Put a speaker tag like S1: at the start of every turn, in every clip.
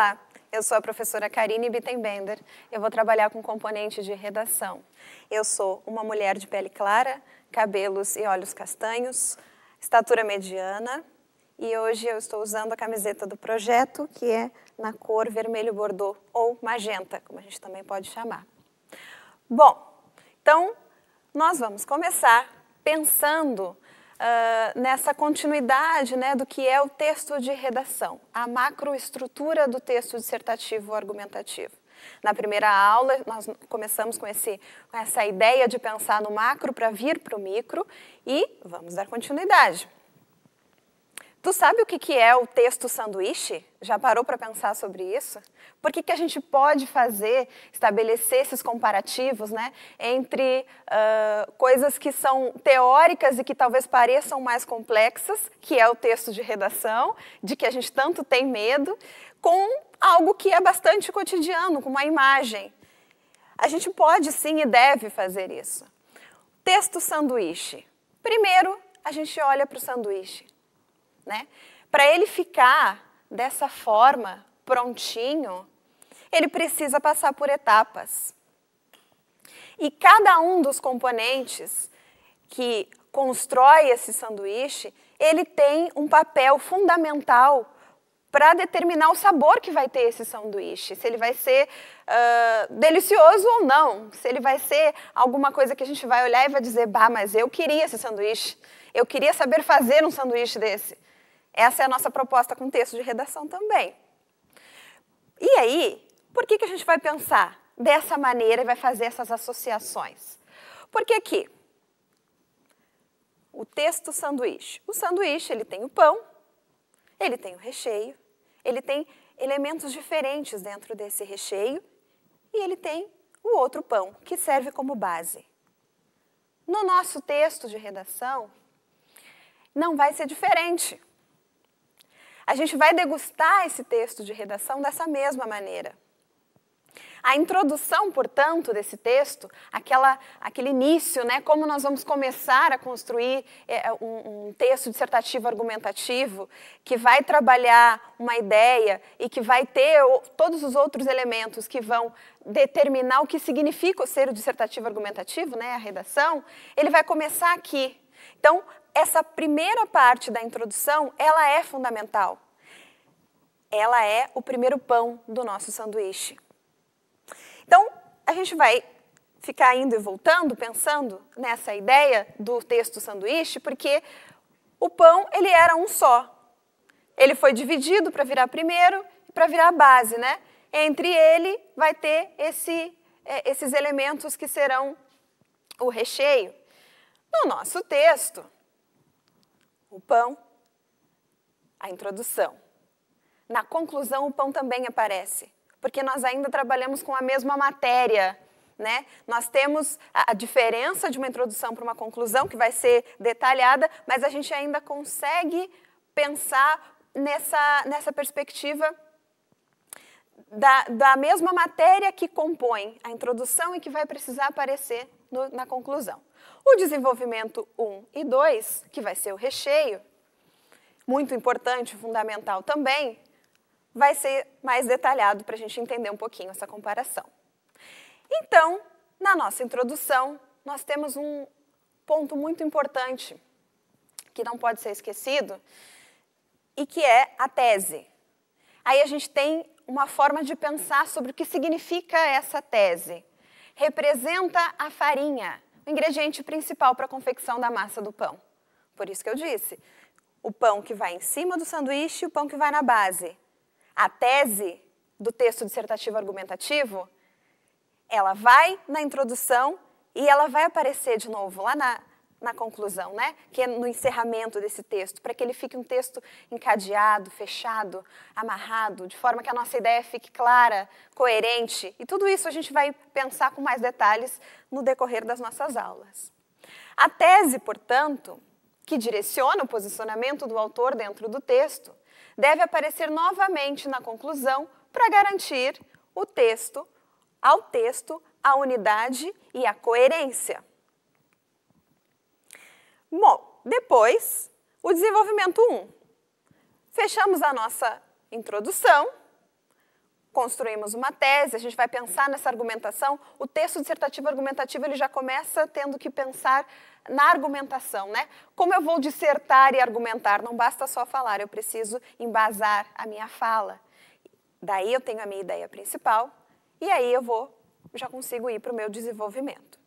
S1: Olá, eu sou a professora Karine Bittenbender. Eu vou trabalhar com componente de redação. Eu sou uma mulher de pele clara, cabelos e olhos castanhos, estatura mediana e hoje eu estou usando a camiseta do projeto, que é na cor vermelho bordô ou magenta, como a gente também pode chamar. Bom, então nós vamos começar pensando uh, nessa continuidade né, do que é o texto de redação, a macroestrutura do texto dissertativo argumentativo. Na primeira aula, nós começamos com, esse, com essa ideia de pensar no macro para vir para o micro e vamos dar continuidade. Tu sabe o que, que é o texto sanduíche? Já parou para pensar sobre isso? Por que, que a gente pode fazer, estabelecer esses comparativos né, entre uh, coisas que são teóricas e que talvez pareçam mais complexas, que é o texto de redação, de que a gente tanto tem medo, com algo que é bastante cotidiano, com uma imagem. A gente pode sim e deve fazer isso. Texto sanduíche. Primeiro, a gente olha para o sanduíche né? Para ele ficar dessa forma, prontinho, ele precisa passar por etapas. E cada um dos componentes que constrói esse sanduíche, ele tem um papel fundamental para determinar o sabor que vai ter esse sanduíche, se ele vai ser uh, delicioso ou não, se ele vai ser alguma coisa que a gente vai olhar e vai dizer, bah, mas eu queria esse sanduíche, eu queria saber fazer um sanduíche desse. Essa é a nossa proposta com texto de redação também. E aí, por que, que a gente vai pensar dessa maneira e vai fazer essas associações? Porque aqui, o texto sanduíche. O sanduíche, ele tem o pão, ele tem o recheio, ele tem elementos diferentes dentro desse recheio e ele tem o outro pão, que serve como base. No nosso texto de redação, não vai ser diferente. A gente vai degustar esse texto de redação dessa mesma maneira. A introdução, portanto, desse texto, aquela, aquele início, né, como nós vamos começar a construir é, um, um, texto dissertativo argumentativo que vai trabalhar uma ideia e que vai ter o, todos os outros elementos que vão determinar o que significa ser o dissertativo argumentativo, né, a redação, ele vai começar aqui. Então, essa primeira parte da introdução, ela é fundamental. Ela é o primeiro pão do nosso sanduíche. Então, a gente vai ficar indo e voltando, pensando nessa ideia do texto sanduíche, porque o pão, ele era um só. Ele foi dividido para virar primeiro e para virar base, né? Entre ele vai ter esse, é, esses elementos que serão o recheio. No nosso texto, o pão, a introdução. Na conclusão, o pão também aparece, porque nós ainda trabalhamos com a mesma matéria. Né? Nós temos a diferença de uma introdução para uma conclusão, que vai ser detalhada, mas a gente ainda consegue pensar nessa, nessa perspectiva da, da mesma matéria que compõe a introdução e que vai precisar aparecer no, na conclusão. O desenvolvimento 1 e 2, que vai ser o recheio, muito importante, fundamental também, vai ser mais detalhado para a gente entender um pouquinho essa comparação. Então, na nossa introdução, nós temos um ponto muito importante que não pode ser esquecido e que é a tese. Aí a gente tem uma forma de pensar sobre o que significa essa tese. Representa a farinha, o ingrediente principal para a confecção da massa do pão. Por isso que eu disse, o pão que vai em cima do sanduíche e o pão que vai na base. A tese do texto dissertativo argumentativo, ela vai na introdução e ela vai aparecer de novo lá na, na conclusão, né? Que é no encerramento desse texto, para que ele fique um texto encadeado, fechado, amarrado, de forma que a nossa ideia fique clara, coerente. E tudo isso a gente vai pensar com mais detalhes no decorrer das nossas aulas. A tese, portanto, que direciona o posicionamento do autor dentro do texto, deve aparecer novamente na conclusão para garantir o texto ao texto a unidade e a coerência. Bom, depois, o desenvolvimento 1. Fechamos a nossa introdução, construímos uma tese, a gente vai pensar nessa argumentação. O texto dissertativo argumentativo ele já começa tendo que pensar na argumentação, né? Como eu vou dissertar e argumentar? Não basta só falar, eu preciso embasar a minha fala. Daí eu tenho a minha ideia principal e aí eu vou já consigo ir para o meu desenvolvimento.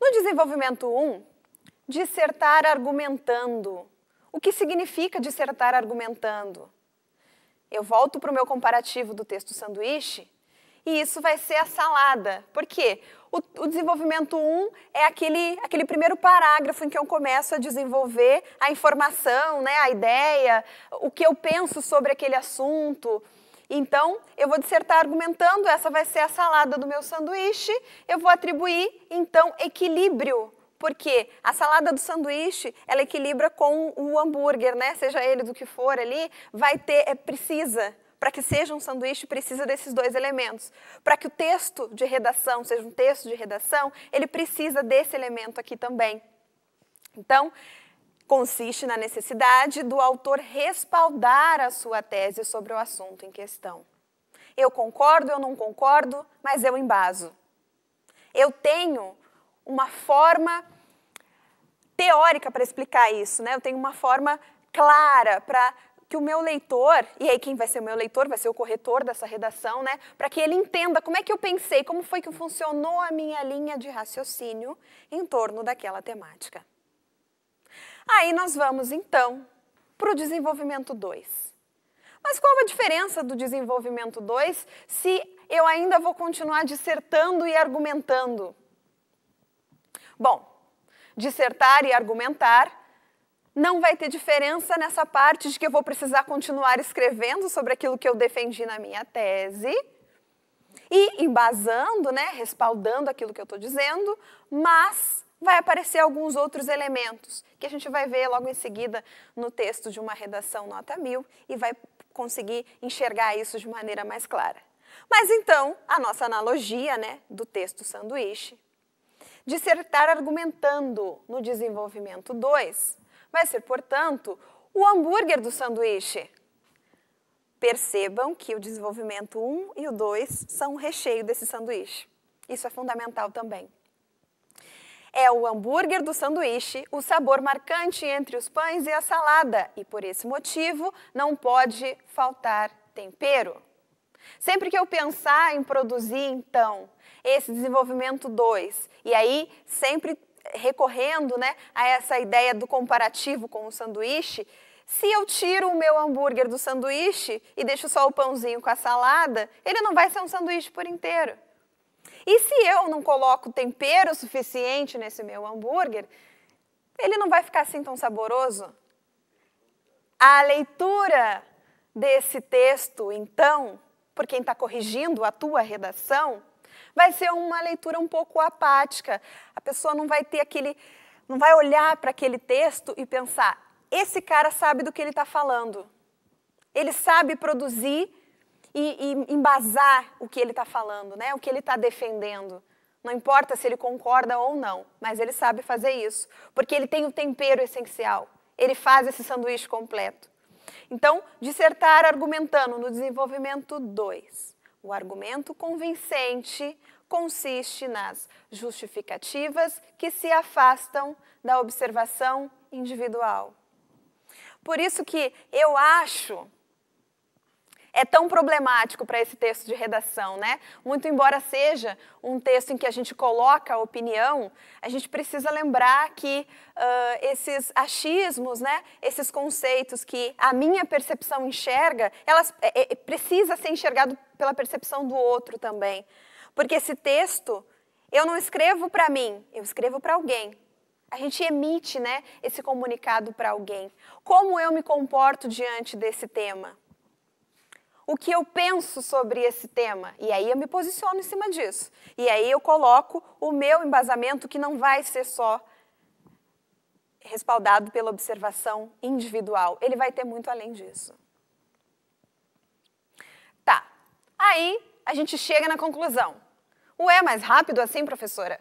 S1: No desenvolvimento 1, dissertar argumentando. O que significa dissertar argumentando? Eu volto para o meu comparativo do texto sanduíche e isso vai ser a salada. Por quê? O, o desenvolvimento 1 um é aquele, aquele primeiro parágrafo em que eu começo a desenvolver a informação, né, a ideia, o que eu penso sobre aquele assunto. Então, eu vou dissertar argumentando, essa vai ser a salada do meu sanduíche. Eu vou atribuir, então, equilíbrio porque a salada do sanduíche, ela equilibra com o hambúrguer, né? Seja ele do que for ali, vai ter, é, precisa para que seja um sanduíche, precisa desses dois elementos. Para que o texto de redação seja um texto de redação, ele precisa desse elemento aqui também. Então, consiste na necessidade do autor respaldar a sua tese sobre o assunto em questão. Eu concordo, eu não concordo, mas eu embaso. Eu tenho uma forma teórica para explicar isso, né? Eu tenho uma forma clara para que o meu leitor, e aí quem vai ser o meu leitor vai ser o corretor dessa redação, né? Para que ele entenda como é que eu pensei, como foi que funcionou a minha linha de raciocínio em torno daquela temática. Aí nós vamos então para o desenvolvimento 2. Mas qual a diferença do desenvolvimento 2 se eu ainda vou continuar dissertando e argumentando? Bom, dissertar e argumentar não vai ter diferença nessa parte de que eu vou precisar continuar escrevendo sobre aquilo que eu defendi na minha tese e embasando, né, respaldando aquilo que eu estou dizendo, mas vai aparecer alguns outros elementos que a gente vai ver logo em seguida no texto de uma redação nota mil e vai conseguir enxergar isso de maneira mais clara. Mas então, a nossa analogia né, do texto sanduíche dissertar argumentando no desenvolvimento 2 vai ser, portanto, o hambúrguer do sanduíche. Percebam que o desenvolvimento 1 e o 2 são o recheio desse sanduíche. Isso é fundamental também. É o hambúrguer do sanduíche o sabor marcante entre os pães e a salada, e por esse motivo não pode faltar tempero. Sempre que eu pensar em produzir, então, esse desenvolvimento 2 e aí, sempre recorrendo né, a essa ideia do comparativo com o sanduíche, se eu tiro o meu hambúrguer do sanduíche e deixo só o pãozinho com a salada, ele não vai ser um sanduíche por inteiro. E se eu não coloco tempero suficiente nesse meu hambúrguer, ele não vai ficar assim tão saboroso. A leitura desse texto, então, por quem está corrigindo a tua redação, vai ser uma leitura um pouco apática. A pessoa não vai ter aquele. não vai olhar para aquele texto e pensar: esse cara sabe do que ele está falando. Ele sabe produzir e, e embasar o que ele está falando, né? o que ele está defendendo. Não importa se ele concorda ou não, mas ele sabe fazer isso, porque ele tem o tempero essencial. Ele faz esse sanduíche completo. Então, dissertar argumentando no desenvolvimento 2. O argumento convincente consiste nas justificativas que se afastam da observação individual. Por isso que eu acho é tão problemático para esse texto de redação, né? Muito embora seja um texto em que a gente coloca a opinião, a gente precisa lembrar que uh, esses achismos, né? Esses conceitos que a minha percepção enxerga, elas é, é, precisa ser enxergado pela percepção do outro também. Porque esse texto eu não escrevo para mim, eu escrevo para alguém. A gente emite né, esse comunicado para alguém. Como eu me comporto diante desse tema? O que eu penso sobre esse tema? E aí eu me posiciono em cima disso. E aí eu coloco o meu embasamento, que não vai ser só respaldado pela observação individual. Ele vai ter muito além disso. Tá. Aí a gente chega na conclusão. Ué, mais rápido assim, professora?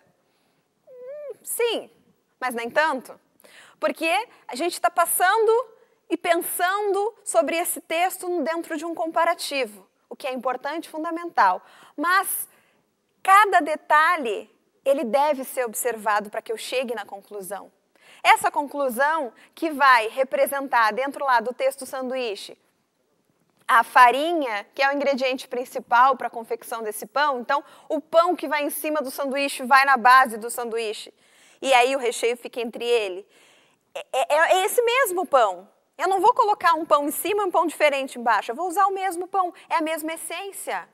S1: Hum, sim, mas nem tanto. Porque a gente está passando e pensando sobre esse texto dentro de um comparativo, o que é importante e fundamental. Mas cada detalhe ele deve ser observado para que eu chegue na conclusão. Essa conclusão que vai representar dentro lá do texto sanduíche a farinha, que é o ingrediente principal para a confecção desse pão. Então, o pão que vai em cima do sanduíche vai na base do sanduíche. E aí o recheio fica entre ele. É, é, é esse mesmo pão. Eu não vou colocar um pão em cima e um pão diferente embaixo. Eu vou usar o mesmo pão. É a mesma essência.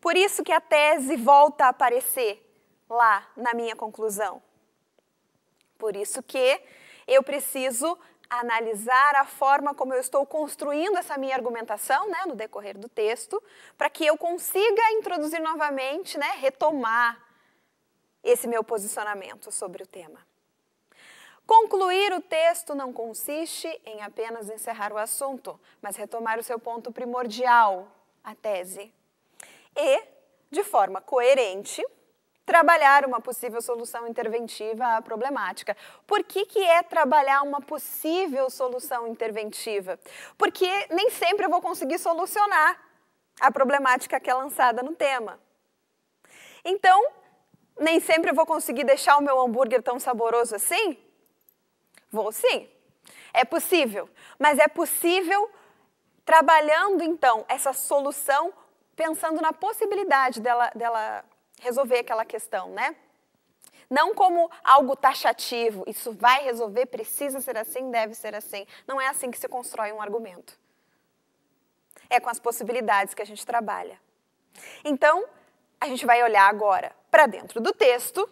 S1: Por isso que a tese volta a aparecer lá na minha conclusão. Por isso que eu preciso analisar a forma como eu estou construindo essa minha argumentação né, no decorrer do texto, para que eu consiga introduzir novamente, né, retomar esse meu posicionamento sobre o tema. Concluir o texto não consiste em apenas encerrar o assunto, mas retomar o seu ponto primordial, a tese. E, de forma coerente, trabalhar uma possível solução interventiva à problemática. Por que, que é trabalhar uma possível solução interventiva? Porque nem sempre eu vou conseguir solucionar a problemática que é lançada no tema. Então, nem sempre eu vou conseguir deixar o meu hambúrguer tão saboroso assim? Vou sim. É possível, mas é possível trabalhando então essa solução pensando na possibilidade dela, dela resolver aquela questão, né? Não como algo taxativo, isso vai resolver, precisa ser assim, deve ser assim. Não é assim que se constrói um argumento. É com as possibilidades que a gente trabalha. Então, a gente vai olhar agora para dentro do texto,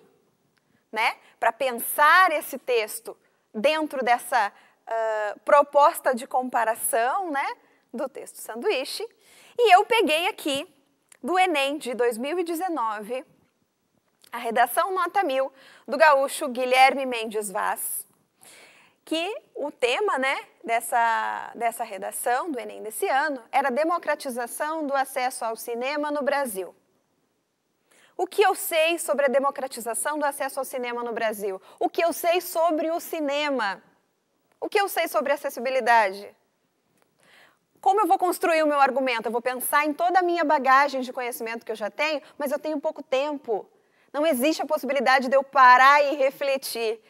S1: né? Para pensar esse texto dentro dessa uh, proposta de comparação, né? Do texto sanduíche. E eu peguei aqui do Enem de 2019, a redação Nota 1000 do gaúcho Guilherme Mendes Vaz, que o tema né, dessa, dessa redação do Enem desse ano era democratização do acesso ao cinema no Brasil. O que eu sei sobre a democratização do acesso ao cinema no Brasil? O que eu sei sobre o cinema? O que eu sei sobre acessibilidade? como eu vou construir o meu argumento? Eu vou pensar em toda a minha bagagem de conhecimento que eu já tenho, mas eu tenho pouco tempo. Não existe a possibilidade de eu parar e refletir.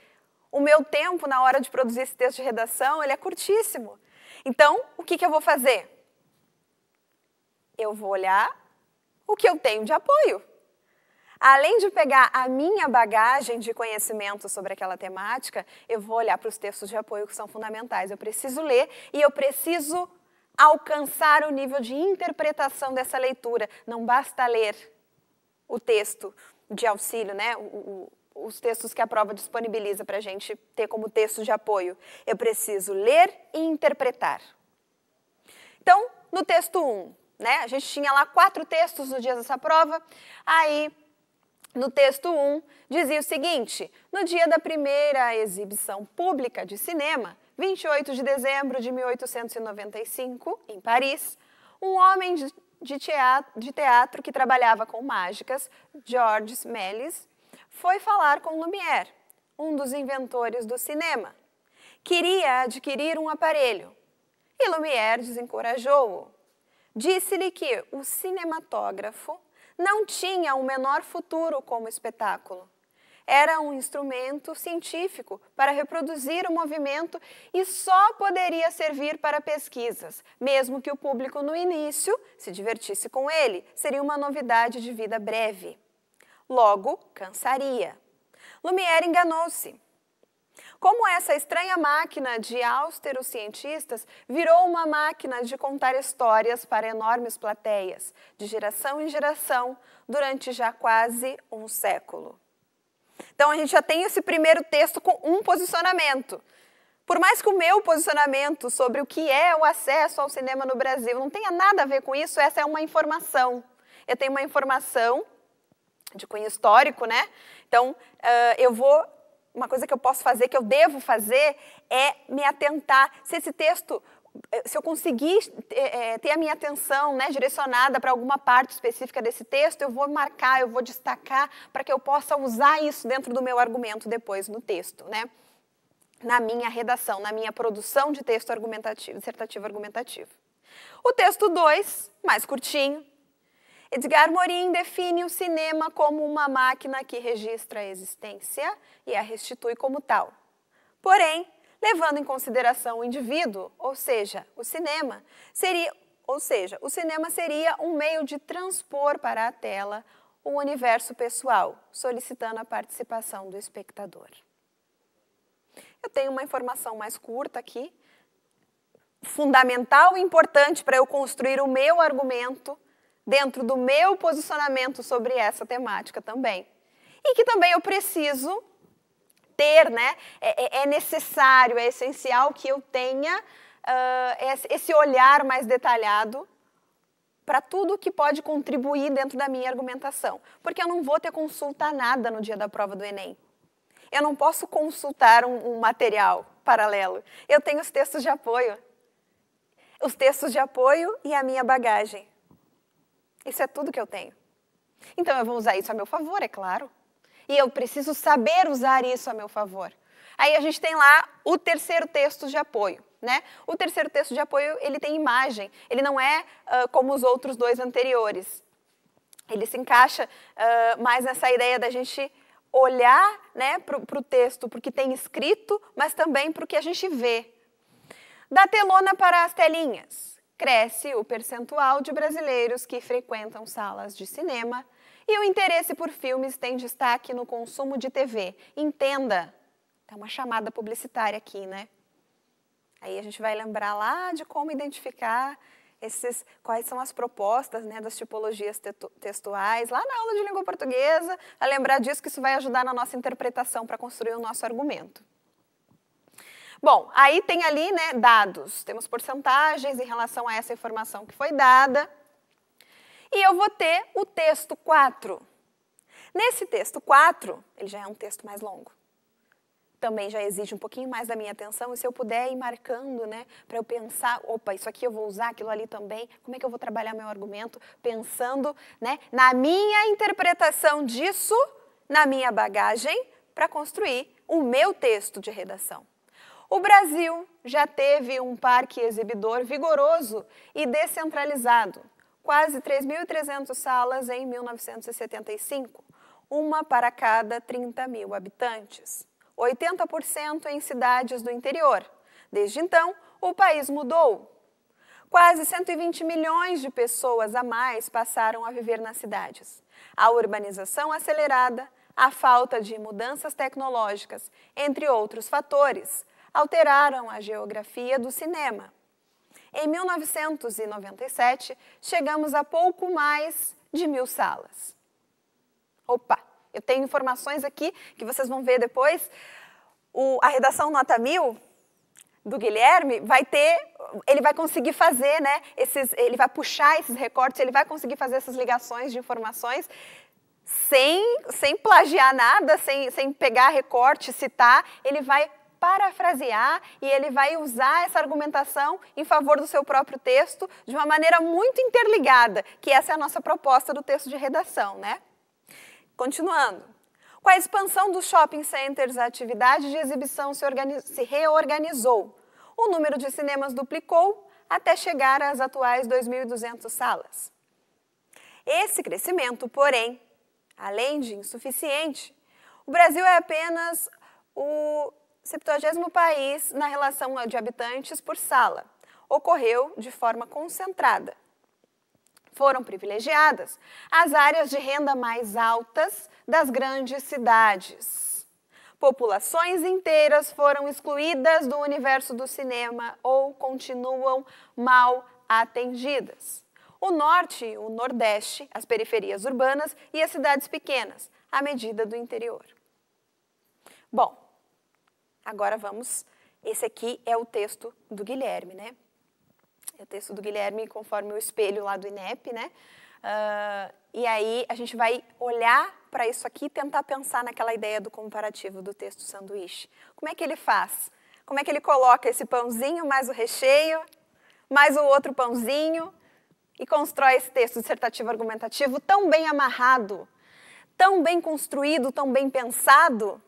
S1: O meu tempo na hora de produzir esse texto de redação ele é curtíssimo. Então, o que, que eu vou fazer? Eu vou olhar o que eu tenho de apoio. Além de pegar a minha bagagem de conhecimento sobre aquela temática, eu vou olhar para os textos de apoio que são fundamentais. Eu preciso ler e eu preciso alcançar o nível de interpretação dessa leitura. Não basta ler o texto de auxílio, né? O, o, os textos que a prova disponibiliza para a gente ter como texto de apoio. Eu preciso ler e interpretar. Então, no texto 1, um, né? A gente tinha lá quatro textos no dia dessa prova. Aí no texto 1, um, dizia o seguinte: no dia da primeira exibição pública de cinema, 28 de dezembro de 1895, em Paris, um homem de teatro, de teatro que trabalhava com mágicas, Georges Méliès, foi falar com Lumière, um dos inventores do cinema. Queria adquirir um aparelho e Lumière desencorajou-o. Disse-lhe que o cinematógrafo não tinha o menor futuro como espetáculo era um instrumento científico para reproduzir o movimento e só poderia servir para pesquisas, mesmo que o público no início se divertisse com ele, seria uma novidade de vida breve. Logo, cansaria. Lumière enganou-se. Como essa estranha máquina de austeros cientistas virou uma máquina de contar histórias para enormes plateias, de geração em geração, durante já quase um século. Então a gente já tem esse primeiro texto com um posicionamento. Por mais que o meu posicionamento sobre o que é o acesso ao cinema no Brasil não tenha nada a ver com isso, essa é uma informação. Eu tenho uma informação de cunho histórico, né? Então, uh, eu vou. Uma coisa que eu posso fazer, que eu devo fazer, é me atentar se esse texto eh, se eu conseguir é, ter a minha atenção né, direcionada para alguma parte específica desse texto, eu vou marcar, eu vou destacar para que eu possa usar isso dentro do meu argumento depois no texto, né? Na minha redação, na minha produção de texto argumentativo, dissertativo argumentativo. O texto 2, mais curtinho. Edgar Morin define o cinema como uma máquina que registra a existência e a restitui como tal. Porém, levando em consideração o indivíduo, ou seja, o cinema, seria, ou seja, o cinema seria um meio de transpor para a tela o universo pessoal, solicitando a participação do espectador. Eu tenho uma informação mais curta aqui, fundamental e importante para eu construir o meu argumento dentro do meu posicionamento sobre essa temática também. E que também eu preciso ter, né? É, é, é necessário, é essencial que eu tenha uh, esse olhar mais detalhado para tudo que pode contribuir dentro da minha argumentação. Porque eu não vou ter consulta nada no dia da prova do Enem. Eu não posso consultar um, um material paralelo. Eu tenho os textos de apoio. Os textos de apoio e a minha bagagem. Isso é tudo que eu tenho. Então eu vou usar isso a meu favor, é claro e eu preciso saber usar isso a meu favor. Aí a gente tem lá o terceiro texto de apoio. Né? O terceiro texto de apoio ele tem imagem, ele não é uh, como os outros dois anteriores. Ele se encaixa uh, mais nessa ideia da gente olhar né, para o texto, porque tem escrito, mas também para o que a gente vê. Da telona para as telinhas, cresce o percentual de brasileiros que frequentam salas de cinema e o interesse por filmes tem destaque no consumo de TV. Entenda, é uma chamada publicitária aqui, né? Aí a gente vai lembrar lá de como identificar esses, quais são as propostas né, das tipologias textuais, lá na aula de língua portuguesa, a lembrar disso que isso vai ajudar na nossa interpretação para construir o nosso argumento. Bom, aí tem ali né, dados, temos porcentagens em relação a essa informação que foi dada, e eu vou ter o texto 4. Nesse texto 4, ele já é um texto mais longo. Também já exige um pouquinho mais da minha atenção, e se eu puder ir marcando, né, para eu pensar, opa, isso aqui eu vou usar, aquilo ali também, como é que eu vou trabalhar meu argumento pensando, né, na minha interpretação disso, na minha bagagem, para construir o meu texto de redação. O Brasil já teve um parque exibidor vigoroso e descentralizado quase 3.300 salas em 1975, uma para cada 30 mil habitantes. 80% em cidades do interior. Desde então, o país mudou. Quase 120 milhões de pessoas a mais passaram a viver nas cidades. A urbanização acelerada, a falta de mudanças tecnológicas, entre outros fatores, alteraram a geografia do cinema. Em 1997, chegamos a pouco mais de mil salas. Opa, eu tenho informações aqui que vocês vão ver depois. O, a redação Nota 1000 do Guilherme vai ter, ele vai conseguir fazer, né? Esses, ele vai puxar esses recortes, ele vai conseguir fazer essas ligações de informações sem, sem plagiar nada, sem, sem pegar recorte, citar, ele vai parafrasear e ele vai usar essa argumentação em favor do seu próprio texto de uma maneira muito interligada, que essa é a nossa proposta do texto de redação, né? Continuando. Com a expansão dos shopping centers, a atividade de exibição se, se reorganizou. O número de cinemas duplicou até chegar às atuais 2.200 salas. Esse crescimento, porém, além de insuficiente, o Brasil é apenas o 70 país na relação de habitantes por sala. Ocorreu de forma concentrada. Foram privilegiadas as áreas de renda mais altas das grandes cidades. Populações inteiras foram excluídas do universo do cinema ou continuam mal atendidas. O norte, o nordeste, as periferias urbanas e as cidades pequenas, à medida do interior. Bom, agora vamos. Esse aqui é o texto do Guilherme, né? É o texto do Guilherme, conforme o espelho lá do INEP, né? Uh, e aí a gente vai olhar para isso aqui e tentar pensar naquela ideia do comparativo do texto sanduíche. Como é que ele faz? Como é que ele coloca esse pãozinho mais o recheio, mais o outro pãozinho e constrói esse texto dissertativo argumentativo tão bem amarrado, tão bem construído, tão bem pensado,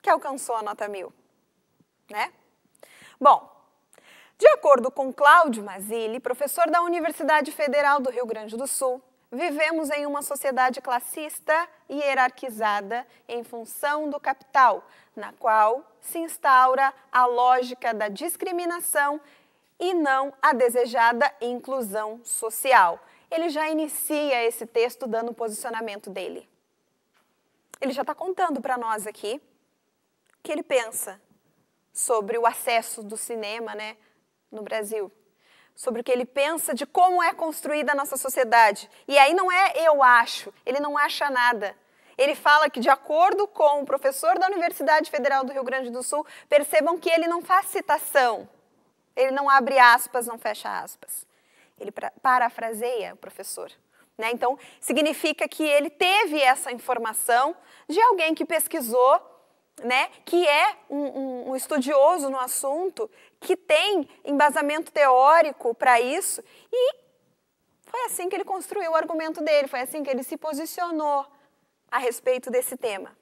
S1: que alcançou a nota mil né? Bom, de acordo com Cláudio Mazzilli, professor da Universidade Federal do Rio Grande do Sul, vivemos em uma sociedade classista e hierarquizada em função do capital, na qual se instaura a lógica da discriminação e não a desejada inclusão social. Ele já inicia esse texto dando o posicionamento dele. Ele já está contando para nós aqui o que ele pensa sobre o acesso do cinema né, no Brasil, sobre o que ele pensa de como é construída a nossa sociedade. E aí não é eu acho, ele não acha nada. Ele fala que, de acordo com o professor da Universidade Federal do Rio Grande do Sul, percebam que ele não faz citação. Ele não abre aspas, não fecha aspas. Ele parafraseia o professor. Né? Então, significa que ele teve essa informação de alguém que pesquisou né, que é um, um, estudioso no assunto, que tem embasamento teórico para isso, e foi assim que ele construiu o argumento dele, foi assim que ele se posicionou a respeito desse tema.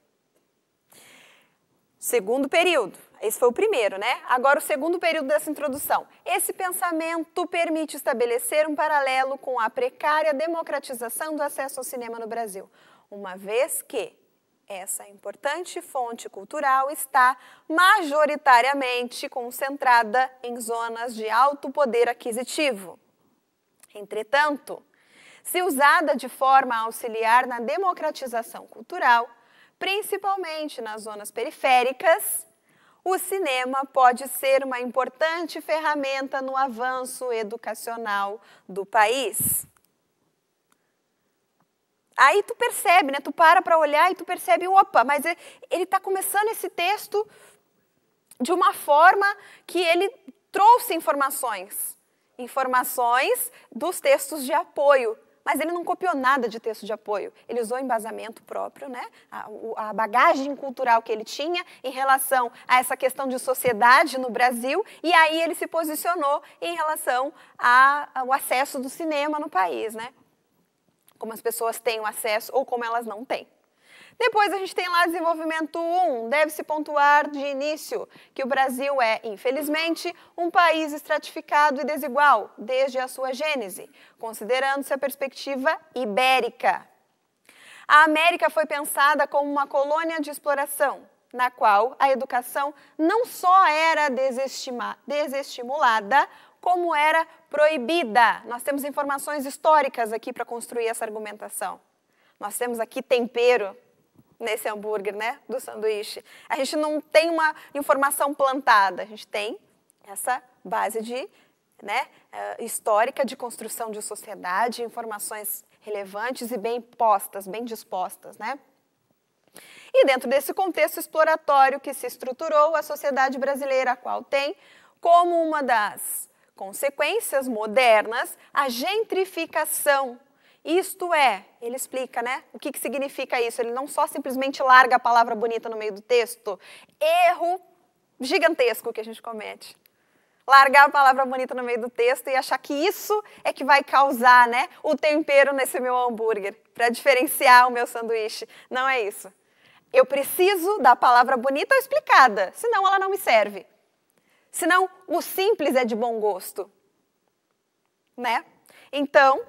S1: Segundo período, esse foi o primeiro, né? Agora o segundo período dessa introdução. Esse pensamento permite estabelecer um paralelo com a precária democratização do acesso ao cinema no Brasil, uma vez que essa importante fonte cultural está majoritariamente concentrada em zonas de alto poder aquisitivo. Entretanto, se usada de forma a auxiliar na democratização cultural, principalmente nas zonas periféricas, o cinema pode ser uma importante ferramenta no avanço educacional do país. Aí tu percebe, né? Tu para para olhar e tu percebe, opa, mas é, ele está começando esse texto de uma forma que ele trouxe informações, informações dos textos de apoio mas ele não copiou nada de texto de apoio. Ele usou embasamento próprio, né? A, a, bagagem cultural que ele tinha em relação a essa questão de sociedade no Brasil, e aí ele se posicionou em relação ao acesso do cinema no país, né? como as pessoas têm o acesso ou como elas não têm. Depois a gente tem lá desenvolvimento 1. Deve-se pontuar de início que o Brasil é, infelizmente, um país estratificado e desigual desde a sua gênese, considerando-se a perspectiva ibérica. A América foi pensada como uma colônia de exploração, na qual a educação não só era desestimulada, como era proibida. Nós temos informações históricas aqui para construir essa argumentação. Nós temos aqui tempero nesse hambúrguer, né, do sanduíche. A gente não tem uma informação plantada, a gente tem essa base de, né, eh, histórica de construção de sociedade, informações relevantes e bem postas, bem dispostas, né? E dentro desse contexto exploratório que se estruturou, a sociedade brasileira, a qual tem como uma das consequências modernas, a gentrificação. Isto é, ele explica, né? O que, que significa isso? Ele não só simplesmente larga a palavra bonita no meio do texto, erro gigantesco que a gente comete largar a palavra bonita no meio do texto e achar que isso é que vai causar né, o tempero nesse meu hambúrguer, para diferenciar o meu sanduíche. Não é isso. Eu preciso da palavra bonita explicada, senão ela não me serve. Senão, o simples é de bom gosto. Né? Então,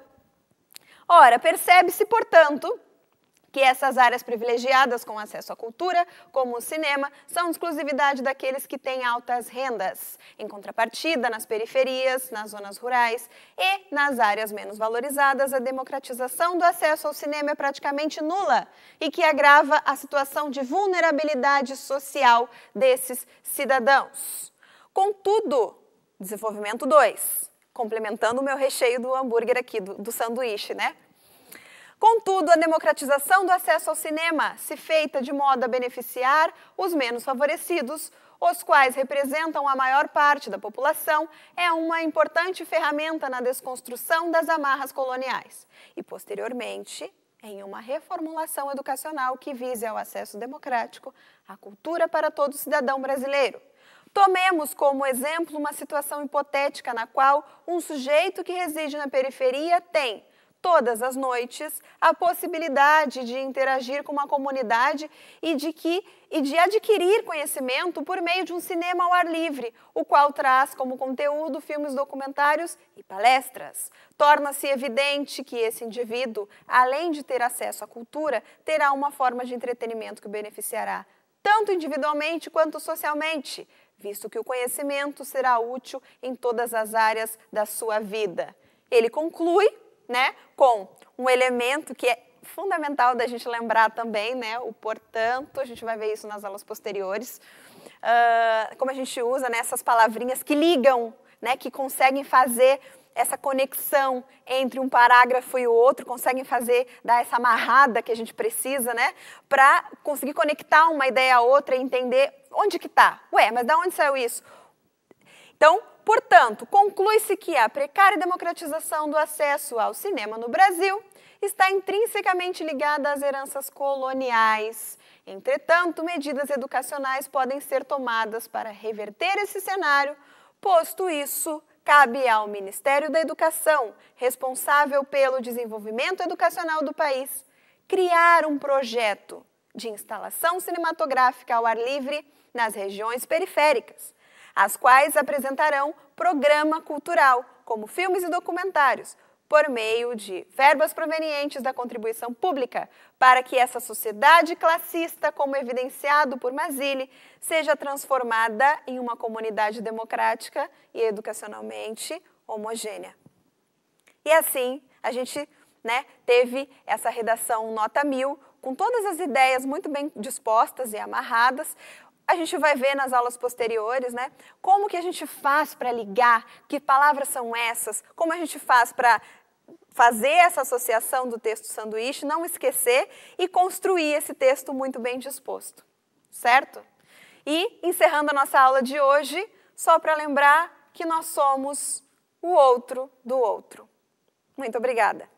S1: ora, percebe-se, portanto, que essas áreas privilegiadas com acesso à cultura, como o cinema, são exclusividade daqueles que têm altas rendas, em contrapartida nas periferias, nas zonas rurais e nas áreas menos valorizadas, a democratização do acesso ao cinema é praticamente nula e que agrava a situação de vulnerabilidade social desses cidadãos. Contudo, desenvolvimento 2, complementando o meu recheio do hambúrguer aqui, do, do sanduíche, né? Contudo, a democratização do acesso ao cinema se feita de modo a beneficiar os menos favorecidos, os quais representam a maior parte da população, é uma importante ferramenta na desconstrução das amarras coloniais e, posteriormente, em uma reformulação educacional que vise ao acesso democrático à cultura para todo cidadão brasileiro. Tomemos como exemplo uma situação hipotética na qual um sujeito que reside na periferia tem, todas as noites, a possibilidade de interagir com uma comunidade e de, que, e de adquirir conhecimento por meio de um cinema ao ar livre, o qual traz como conteúdo filmes documentários e palestras. Torna-se evidente que esse indivíduo, além de ter acesso à cultura, terá uma forma de entretenimento que o beneficiará tanto individualmente quanto socialmente visto que o conhecimento será útil em todas as áreas da sua vida. Ele conclui, né, com um elemento que é fundamental da gente lembrar também, né, o portanto, a gente vai ver isso nas aulas posteriores, uh, como a gente usa né, essas palavrinhas que ligam, né, que conseguem fazer essa conexão entre um parágrafo e o outro, conseguem fazer, dar essa amarrada que a gente precisa, né? Para conseguir conectar uma ideia a outra e entender onde que está. Ué, mas da onde saiu isso? Então, portanto, conclui-se que a precária democratização do acesso ao cinema no Brasil está intrinsecamente ligada às heranças coloniais. Entretanto, medidas educacionais podem ser tomadas para reverter esse cenário, posto isso Cabe ao Ministério da Educação, responsável pelo desenvolvimento educacional do país, criar um projeto de instalação cinematográfica ao ar livre nas regiões periféricas, as quais apresentarão programa cultural, como filmes e documentários, por meio de verbas provenientes da contribuição pública, para que essa sociedade classista, como evidenciado por Mazili, seja transformada em uma comunidade democrática e educacionalmente homogênea. E assim, a gente né, teve essa redação nota mil, com todas as ideias muito bem dispostas e amarradas, a gente vai ver nas aulas posteriores, né? Como que a gente faz para ligar, que palavras são essas, como a gente faz para fazer essa associação do texto sanduíche, não esquecer e construir esse texto muito bem disposto, certo? E encerrando a nossa aula de hoje, só para lembrar que nós somos o outro do outro. Muito obrigada.